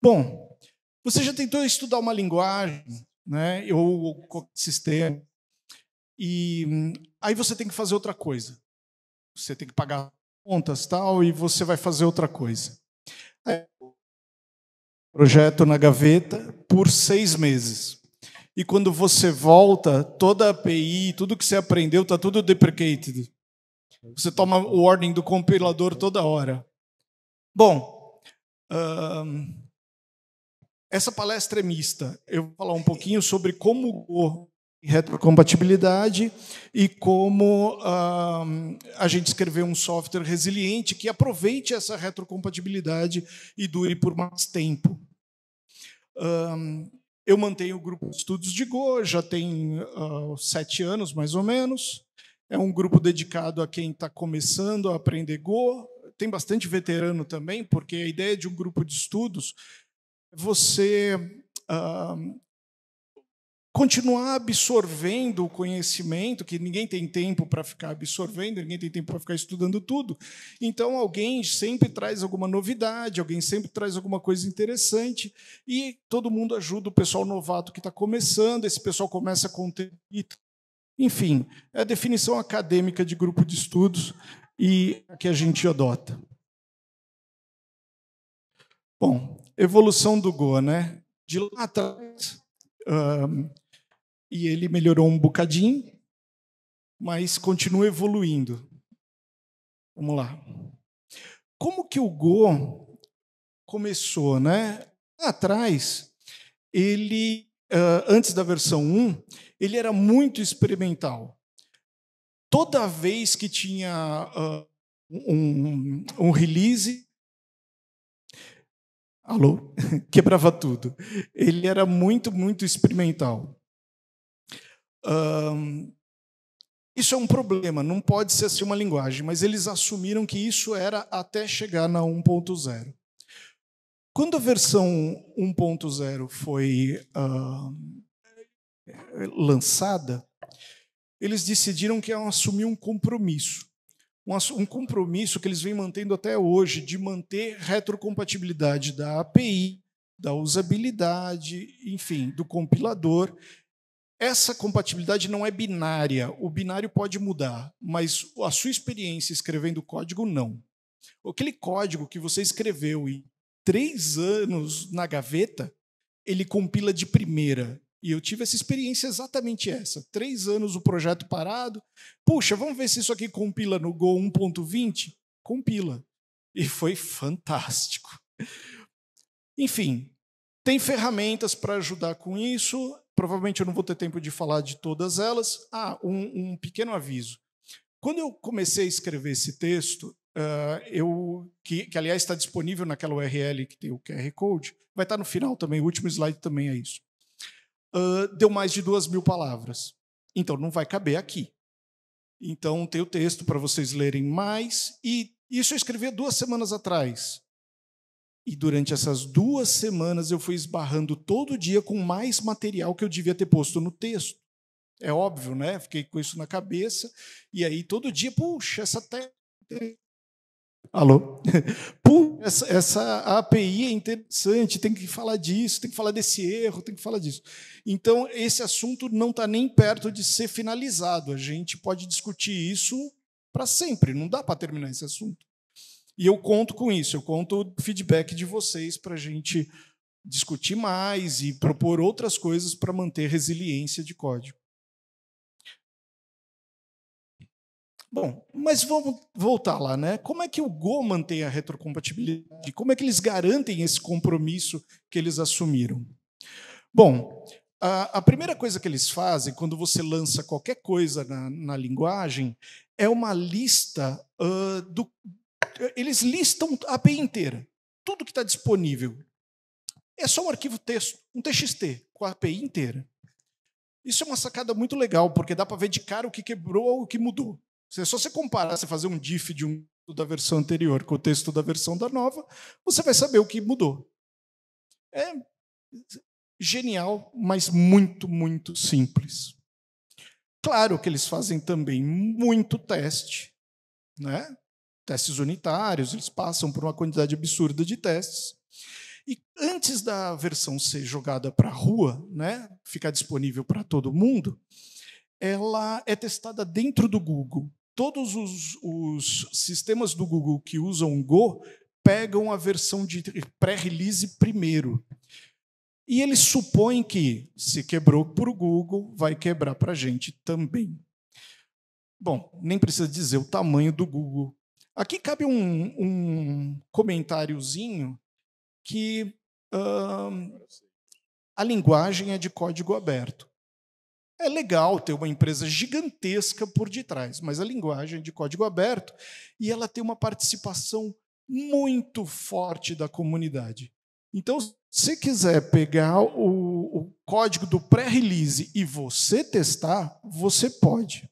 Bom, você já tentou estudar uma linguagem, né, ou qualquer sistema, e hum, aí você tem que fazer outra coisa. Você tem que pagar contas tal, e você vai fazer outra coisa. Aí, projeto na gaveta por seis meses. E quando você volta, toda a API, tudo que você aprendeu, está tudo deprecated. Você toma o warning do compilador toda hora. Bom, hum, essa palestra é mista. Eu vou falar um pouquinho sobre como o retrocompatibilidade e como a gente escrever um software resiliente que aproveite essa retrocompatibilidade e dure por mais tempo. eu mantenho o grupo de estudos de Go, já tem ah, sete anos, mais ou menos. É um grupo dedicado a quem está começando a aprender Go. Tem bastante veterano também, porque a ideia de um grupo de estudos você continuar absorvendo o conhecimento, que ninguém tem tempo para ficar absorvendo, ninguém tem tempo para ficar estudando tudo. Então, alguém sempre traz alguma novidade, alguém sempre traz alguma coisa interessante, e todo mundo ajuda o pessoal novato que está começando, esse pessoal começa a conteúdo. Tá. Enfim, é a definição acadêmica de grupo de estudos e a que a gente adota. Bom, evolução do Go, né? De lá atrás, um, e ele melhorou um bocadinho, mas continua evoluindo. Vamos lá. Como que o Go começou, né? Lá atrás, ele, uh, antes da versão 1, ele era muito experimental. Toda vez que tinha uh, um, um release, alô, quebrava tudo. Ele era muito, muito experimental. Um, isso é um problema, não pode ser assim uma linguagem, mas eles assumiram que isso era até chegar na 1.0. Quando a versão 1.0 foi uh, lançada, eles decidiram que iam assumir um compromisso um compromisso que eles vêm mantendo até hoje de manter retrocompatibilidade da API, da usabilidade, enfim, do compilador. Essa compatibilidade não é binária, o binário pode mudar, mas a sua experiência escrevendo código não. Aquele código que você escreveu em três anos na gaveta, ele compila de primeira. E eu tive essa experiência exatamente essa. Três anos o projeto parado. Puxa, vamos ver se isso aqui compila no Go 1.20? Compila. E foi fantástico. Enfim, tem ferramentas para ajudar com isso. Provavelmente eu não vou ter tempo de falar de todas elas. Ah, um, um pequeno aviso. Quando eu comecei a escrever esse texto, uh, eu que, que aliás está disponível naquela URL que tem o QR Code, vai estar tá no final também, o último slide também é isso uh, deu mais de duas mil palavras. Então, não vai caber aqui. Então, tem o texto para vocês lerem mais. E isso eu escrevi duas semanas atrás. E durante essas duas semanas eu fui esbarrando todo dia com mais material que eu devia ter posto no texto. É óbvio, né? Fiquei com isso na cabeça. E aí todo dia, puxa, essa tese Alô? Pum, essa, essa, API é interessante, tem que falar disso, tem que falar desse erro, tem que falar disso. Então, esse assunto não está nem perto de ser finalizado. A gente pode discutir isso para sempre, não dá para terminar esse assunto. E eu conto com isso, eu conto o feedback de vocês para a gente discutir mais e propor outras coisas para manter resiliência de código. Bom, mas vamos voltar lá, né? Como é que o Go mantém a retrocompatibilidade? Como é que eles garantem esse compromisso que eles assumiram? Bom, a, a primeira coisa que eles fazem quando você lança qualquer coisa na, na linguagem é uma lista uh, do. Eles listam a API inteira, tudo que está disponível. É só um arquivo texto, um TXT, com a API inteira. Isso é uma sacada muito legal, porque dá para ver de cara o que quebrou ou o que mudou. Se é só você comparar, você fazer um diff de um da versão anterior com o texto da versão da nova, você vai saber o que mudou. É genial, mas muito, muito simples. Claro que eles fazem também muito teste, né? testes unitários, eles passam por uma quantidade absurda de testes. E antes da versão ser jogada para a rua, né, ficar disponível para todo mundo, ela é testada dentro do Google todos os, os sistemas do Google que usam Go pegam a versão de pré-release primeiro. E eles supõem que, se quebrou para o Google, vai quebrar para a gente também. Bom, nem precisa dizer o tamanho do Google. Aqui cabe um, um comentáriozinho que uh, a linguagem é de código aberto. É legal ter uma empresa gigantesca por detrás, mas a linguagem é de código aberto e ela tem uma participação muito forte da comunidade. Então, se quiser pegar o, o código do pré-release e você testar, você pode.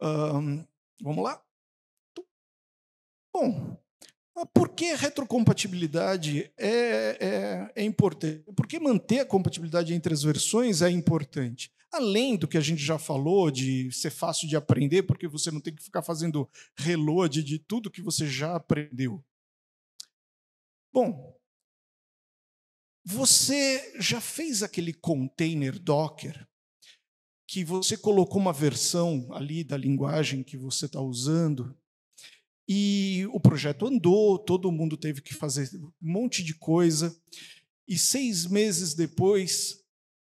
vamos lá? Bom, por que retrocompatibilidade é, é, é importante? Por que manter a compatibilidade entre as versões é importante? Além do que a gente já falou de ser fácil de aprender, porque você não tem que ficar fazendo reload de tudo que você já aprendeu. Bom, você já fez aquele container Docker que você colocou uma versão ali da linguagem que você está usando e o projeto andou, todo mundo teve que fazer um monte de coisa. E seis meses depois,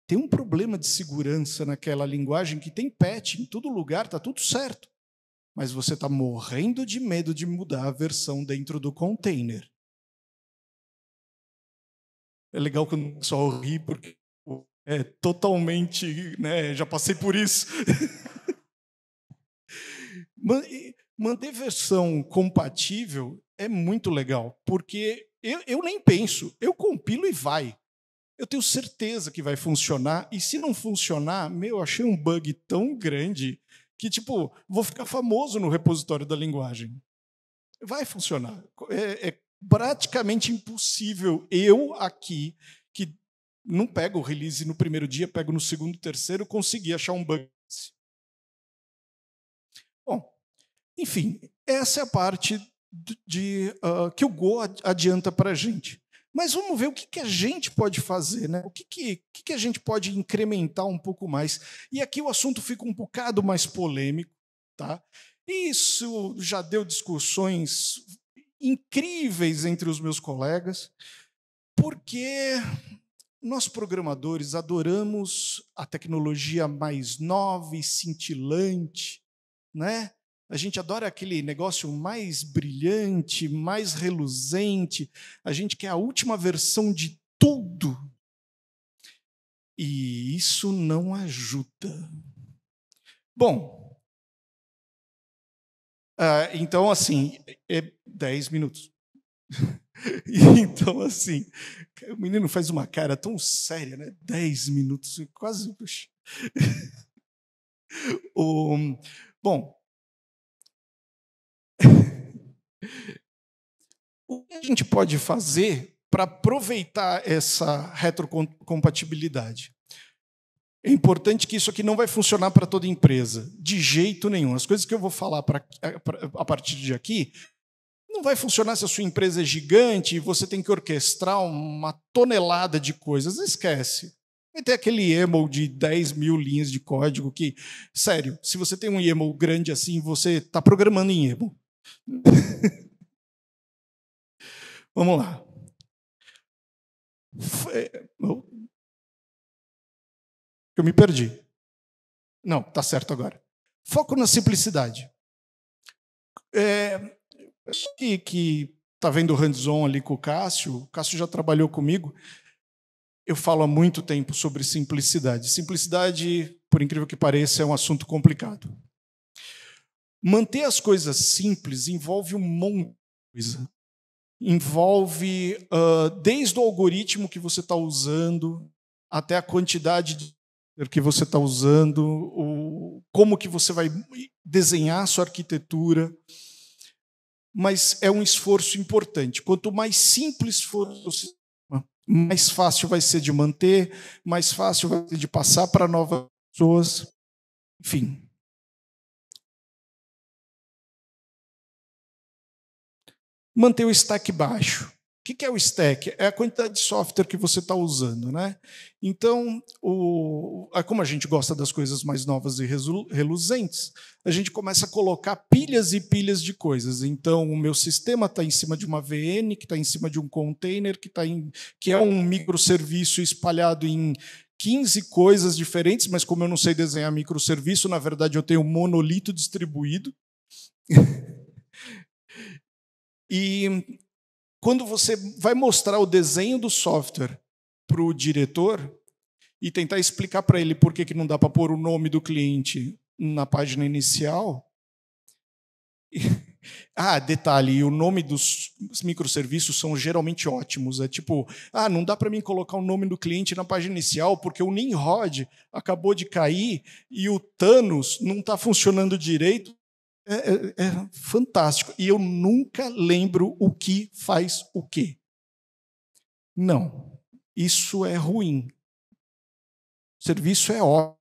tem um problema de segurança naquela linguagem que tem patch em todo lugar, está tudo certo. Mas você está morrendo de medo de mudar a versão dentro do container. É legal quando o pessoal ri, porque é totalmente. Né, já passei por isso. Manter versão compatível é muito legal, porque eu, eu nem penso, eu compilo e vai. Eu tenho certeza que vai funcionar, e se não funcionar, meu, achei um bug tão grande que, tipo, vou ficar famoso no repositório da linguagem. Vai funcionar. É, é praticamente impossível eu aqui, que não pego o release no primeiro dia, pego no segundo, terceiro, conseguir achar um bug Enfim, essa é a parte de, de uh, ah, que o Go adianta para a gente. Mas vamos ver o que, que, a gente pode fazer, né? O que, que, que, a gente pode incrementar um pouco mais. E aqui o assunto fica um bocado mais polêmico, tá? Isso já deu discussões incríveis entre os meus colegas, porque nós programadores adoramos a tecnologia mais nova e cintilante, né? A gente adora aquele negócio mais brilhante, mais reluzente. A gente quer a última versão de tudo. E isso não ajuda. Bom, ah, então, assim, é dez minutos. então, assim, o menino faz uma cara tão séria, né? Dez minutos, quase. o, bom, O que a gente pode fazer para aproveitar essa retrocompatibilidade? É importante que isso aqui não vai funcionar para toda empresa, de jeito nenhum. As coisas que eu vou falar pra, a partir de aqui não vai funcionar se a sua empresa é gigante e você tem que orquestrar uma tonelada de coisas. Esquece. Vai ter aquele YAML de 10 mil linhas de código que, sério, se você tem um YAML grande assim, você está programando em YAML. Vamos lá. É, eu me perdi. Não, tá certo agora. Foco na simplicidade. É, que, que tá vendo hands-on ali com o Cássio, o Cássio já trabalhou comigo. Eu falo há muito tempo sobre simplicidade. Simplicidade, por incrível que pareça, é um assunto complicado. Manter as coisas simples envolve um monte de coisa. Envolve uh, desde o algoritmo que você está usando, até a quantidade de que você está usando, o, como que você vai desenhar a sua arquitetura. Mas é um esforço importante. Quanto mais simples for o sistema, mais fácil vai ser de manter, mais fácil vai ser de passar para novas pessoas. Enfim, manter o stack baixo. O que é o stack? É a quantidade de software que você está usando, né? Então, o, como a gente gosta das coisas mais novas e reluzentes, a gente começa a colocar pilhas e pilhas de coisas. Então, o meu sistema está em cima de uma VN, que está em cima de um container, que, tá em, que é um microserviço espalhado em 15 coisas diferentes, mas como eu não sei desenhar microserviço, na verdade eu tenho um monolito distribuído. E quando você vai mostrar o desenho do software para o diretor e tentar explicar para ele por que, que não dá para pôr o nome do cliente na página inicial. ah, detalhe, o nome dos microserviços são geralmente ótimos. É tipo, ah, não dá para mim colocar o nome do cliente na página inicial porque o Nimrod acabou de cair e o Thanos não está funcionando direito é, é, é fantástico. E eu nunca lembro o que faz o quê. Não, isso é ruim. O serviço é ótimo,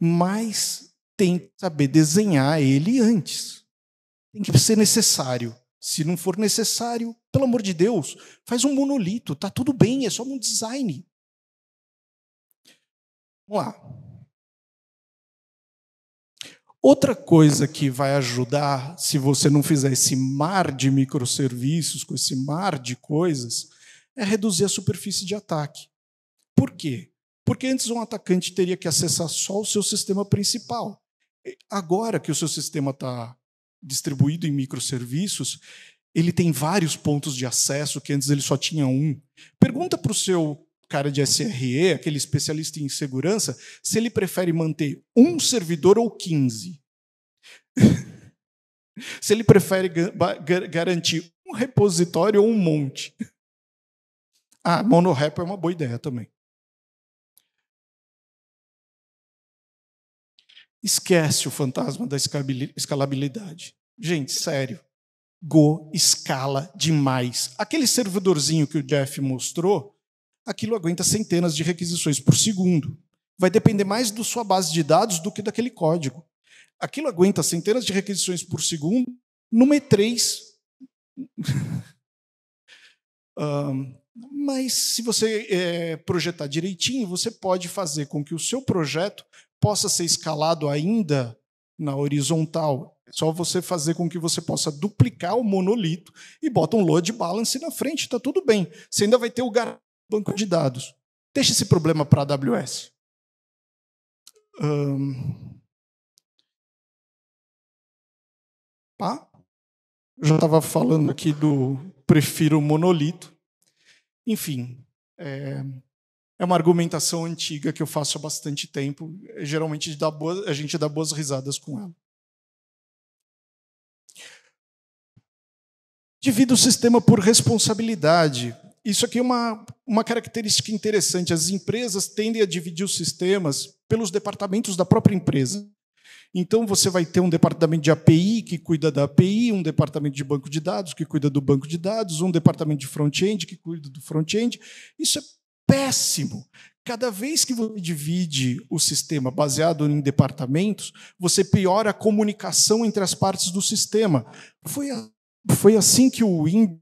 mas tem que saber desenhar ele antes. Tem que ser necessário. Se não for necessário, pelo amor de Deus, faz um monolito, tá tudo bem, é só um design. Vamos lá. Outra coisa que vai ajudar, se você não fizer esse mar de microserviços, com esse mar de coisas, é reduzir a superfície de ataque. Por quê? Porque antes um atacante teria que acessar só o seu sistema principal. Agora que o seu sistema está distribuído em microserviços, ele tem vários pontos de acesso que antes ele só tinha um. Pergunta para o seu cara de SRE, aquele especialista em segurança, se ele prefere manter um servidor ou 15. se ele prefere garantir um repositório ou um monte. Ah, monorepo é uma boa ideia também. Esquece o fantasma da escalabilidade. Gente, sério. Go escala demais. Aquele servidorzinho que o Jeff mostrou, aquilo aguenta centenas de requisições por segundo. Vai depender mais da sua base de dados do que daquele código. Aquilo aguenta centenas de requisições por segundo numa E3. um, mas se você é, projetar direitinho, você pode fazer com que o seu projeto possa ser escalado ainda na horizontal. É só você fazer com que você possa duplicar o monolito e bota um load balance na frente, está tudo bem. Você ainda vai ter o garoto banco de dados. Deixa esse problema para a AWS. Um... Pá. Já estava falando aqui do prefiro monolito. Enfim, é... é, uma argumentação antiga que eu faço há bastante tempo. Geralmente a gente dá boas risadas com ela. Divida o sistema por responsabilidade. Isso aqui é uma, uma característica interessante. As empresas tendem a dividir os sistemas pelos departamentos da própria empresa. Então, você vai ter um departamento de API que cuida da API, um departamento de banco de dados que cuida do banco de dados, um departamento de front-end que cuida do front-end. Isso é péssimo. Cada vez que você divide o sistema baseado em departamentos, você piora a comunicação entre as partes do sistema. Foi, a, foi assim que o Windows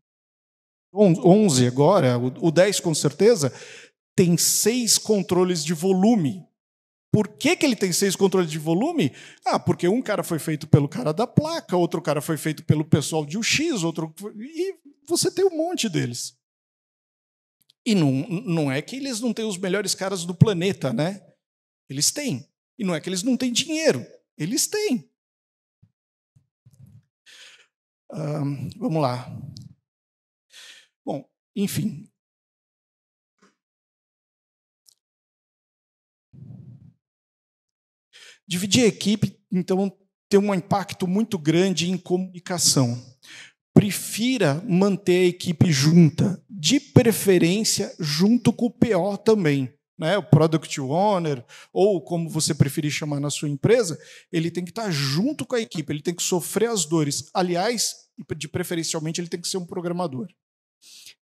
11 agora, o 10 com certeza, tem seis controles de volume. Por que, que ele tem seis controles de volume? Ah, porque um cara foi feito pelo cara da placa, outro cara foi feito pelo pessoal de UX, outro. E você tem um monte deles. E não, não é que eles não têm os melhores caras do planeta, né? Eles têm. E não é que eles não têm dinheiro. Eles têm. vamos lá. Enfim. Dividir a equipe, então, tem um impacto muito grande em comunicação. Prefira manter a equipe junta, de preferência junto com o PO também. Né? O Product Owner, ou como você preferir chamar na sua empresa, ele tem que estar junto com a equipe, ele tem que sofrer as dores. Aliás, de preferencialmente, ele tem que ser um programador.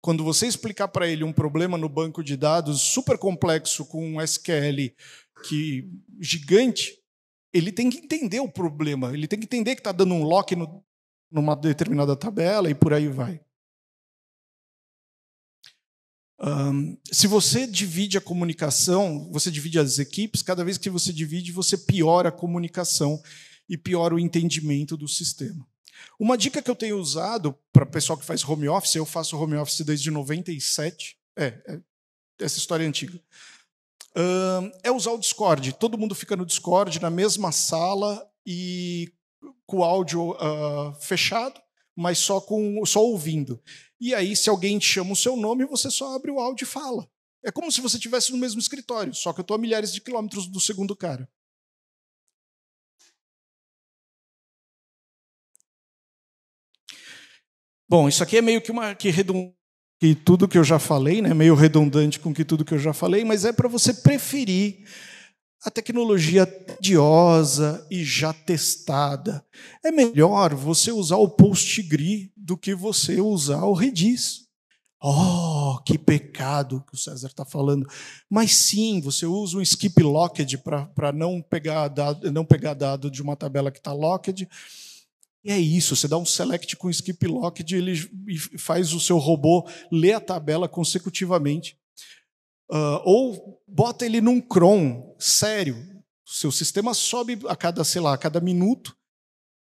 Quando você explicar para ele um problema no banco de dados super complexo com um SQL que gigante, ele tem que entender o problema, ele tem que entender que está dando um lock no, numa determinada tabela e por aí vai. Um, se você divide a comunicação, você divide as equipes, cada vez que você divide, você piora a comunicação e piora o entendimento do sistema. Uma dica que eu tenho usado para o pessoal que faz home office, eu faço home office desde 97, é, é essa história é antiga, uh, é usar o Discord. Todo mundo fica no Discord, na mesma sala e com o áudio uh, fechado, mas só, com, só ouvindo. E aí, se alguém te chama o seu nome, você só abre o áudio e fala. É como se você estivesse no mesmo escritório, só que eu estou a milhares de quilômetros do segundo cara. Bom, isso aqui é meio que uma que, que tudo que eu já falei, né? Meio redundante com que tudo que eu já falei, mas é para você preferir a tecnologia tediosa e já testada. É melhor você usar o PostgreSQL do que você usar o Redis. Oh, que pecado que o César está falando. Mas sim, você usa um skip locked para não, pegar dado, não pegar dado de uma tabela que está locked e é isso, você dá um select com skip lock e ele faz o seu robô ler a tabela consecutivamente. Uh, ou bota ele num cron, sério. O seu sistema sobe a cada, sei lá, a cada minuto,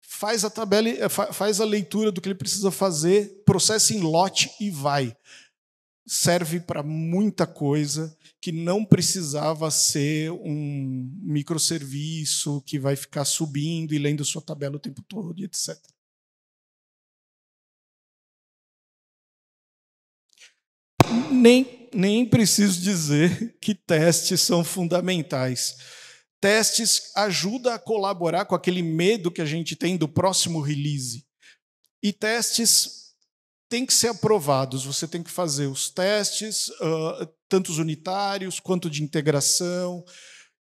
faz a tabela, eh, faz a leitura do que ele precisa fazer, processa em lote e vai. Serve para muita coisa que não precisava ser um microserviço que vai ficar subindo e lendo sua tabela o tempo todo, etc. Nem, nem preciso dizer que testes são fundamentais. Testes ajudam a colaborar com aquele medo que a gente tem do próximo release. E testes tem que ser aprovados. Você tem que fazer os testes, uh, tantos unitários quanto de integração,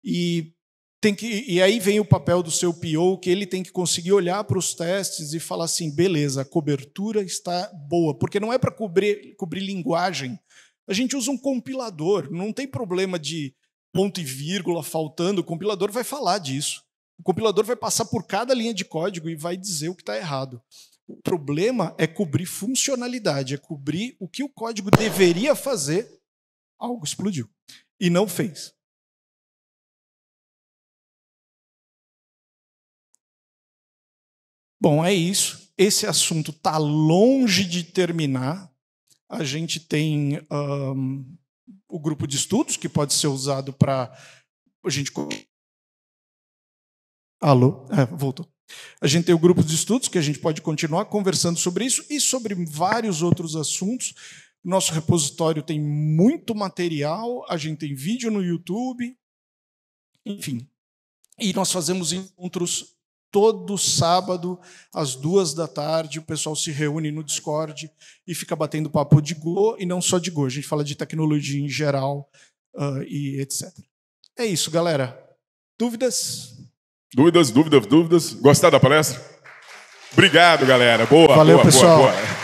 e tem que e aí vem o papel do seu PO, que ele tem que conseguir olhar para os testes e falar assim, beleza, a cobertura está boa, porque não é para cobrir, cobrir linguagem. A gente usa um compilador, não tem problema de ponto e vírgula faltando, o compilador vai falar disso. O compilador vai passar por cada linha de código e vai dizer o que está errado. O problema é cobrir funcionalidade, é cobrir o que o código deveria fazer. Algo explodiu e não fez. Bom, é isso. Esse assunto está longe de terminar. A gente tem um, o grupo de estudos que pode ser usado para a gente. Alô? É, voltou. A gente tem o grupo de estudos, que a gente pode continuar conversando sobre isso e sobre vários outros assuntos. Nosso repositório tem muito material, a gente tem vídeo no YouTube, enfim. E nós fazemos encontros todo sábado, às duas da tarde, o pessoal se reúne no Discord e fica batendo papo de Go, e não só de Go, a gente fala de tecnologia em geral uh, e etc. É isso, galera. Dúvidas? Dúvidas, dúvidas, dúvidas? Gostaram da palestra? Obrigado, galera. Boa, Valeu, boa, pessoal. boa, boa.